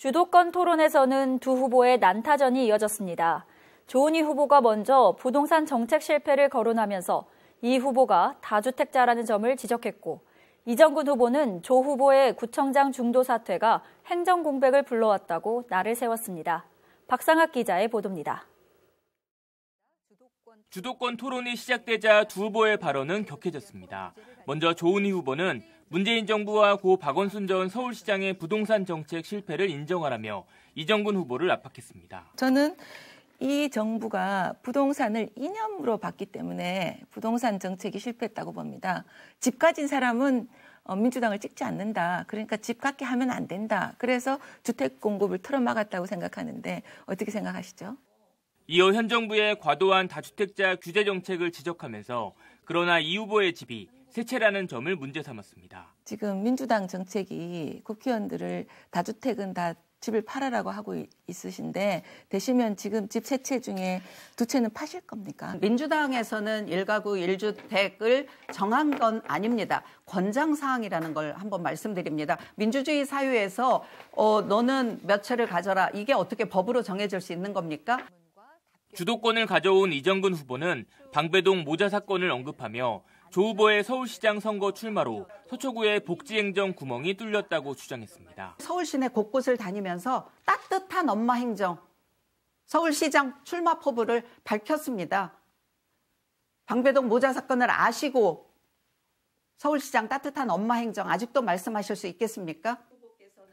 주도권 토론에서는 두 후보의 난타전이 이어졌습니다. 조은희 후보가 먼저 부동산 정책 실패를 거론하면서 이 후보가 다주택자라는 점을 지적했고 이정근 후보는 조 후보의 구청장 중도 사퇴가 행정 공백을 불러왔다고 날을 세웠습니다. 박상학 기자의 보도입니다. 주도권 토론이 시작되자 두 후보의 발언은 격해졌습니다. 먼저 조은희 후보는 문재인 정부와 고 박원순 전 서울시장의 부동산 정책 실패를 인정하라며 이정근 후보를 압박했습니다. 저는 이 정부가 부동산을 이념으로 봤기 때문에 부동산 정책이 실패했다고 봅니다. 집 가진 사람은 어, 민주당을 찍지 않는다. 그러니까 집 갖게 하면 안 된다. 그래서 주택 공급을 틀어막았다고 생각하는데 어떻게 생각하시죠? 이어 현 정부의 과도한 다주택자 규제 정책을 지적하면서 그러나 이 후보의 집이 세체라는 점을 문제 삼았습니다. 지금 민주당 정책이 국회의원들을 다주택은 다 집을 팔아라고 하고 있으신데 되시면 지금 집세채 중에 두 채는 파실 겁니까? 민주당에서는 1가구1주택을 정한 건 아닙니다. 권장 사항이라는 걸 한번 말씀드립니다. 민주주의 사유에서 어, 너는 몇 채를 가져라 이게 어떻게 법으로 정해질 수 있는 겁니까? 주도권을 가져온 이정근 후보는 방배동 모자 사건을 언급하며 조 후보의 서울시장 선거 출마로 서초구의 복지행정 구멍이 뚫렸다고 주장했습니다. 서울 시내 곳곳을 다니면서 따뜻한 엄마 행정, 서울시장 출마 포부를 밝혔습니다. 방배동 모자 사건을 아시고 서울시장 따뜻한 엄마 행정 아직도 말씀하실 수 있겠습니까?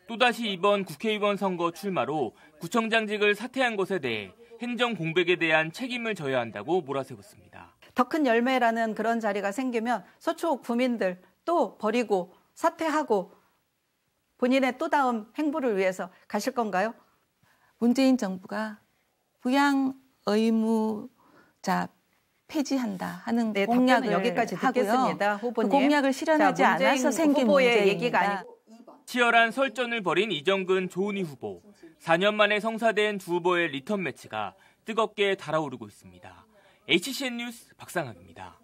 또다시 이번 국회의원 선거 출마로 구청장직을 사퇴한 것에 대해 행정 공백에 대한 책임을 져야 한다고 몰아세웠습니다. 더큰 열매라는 그런 자리가 생기면 서초 구민들 또 버리고 사퇴하고 본인의 또 다음 행보를 위해서 가실 건가요? 문재인 정부가 부양 의무자 폐지한다 하는 네, 공약을 여기까지 듣겠습니다. 그 후보님. 그 공약을 실현하지 자, 않아서 생긴 후보의 얘기가 아니고 치열한 설전을 벌인 이정근 조은희 후보. 4년 만에 성사된 두 후보의 리턴 매치가 뜨겁게 달아오르고 있습니다. HCN 뉴스 박상학입니다.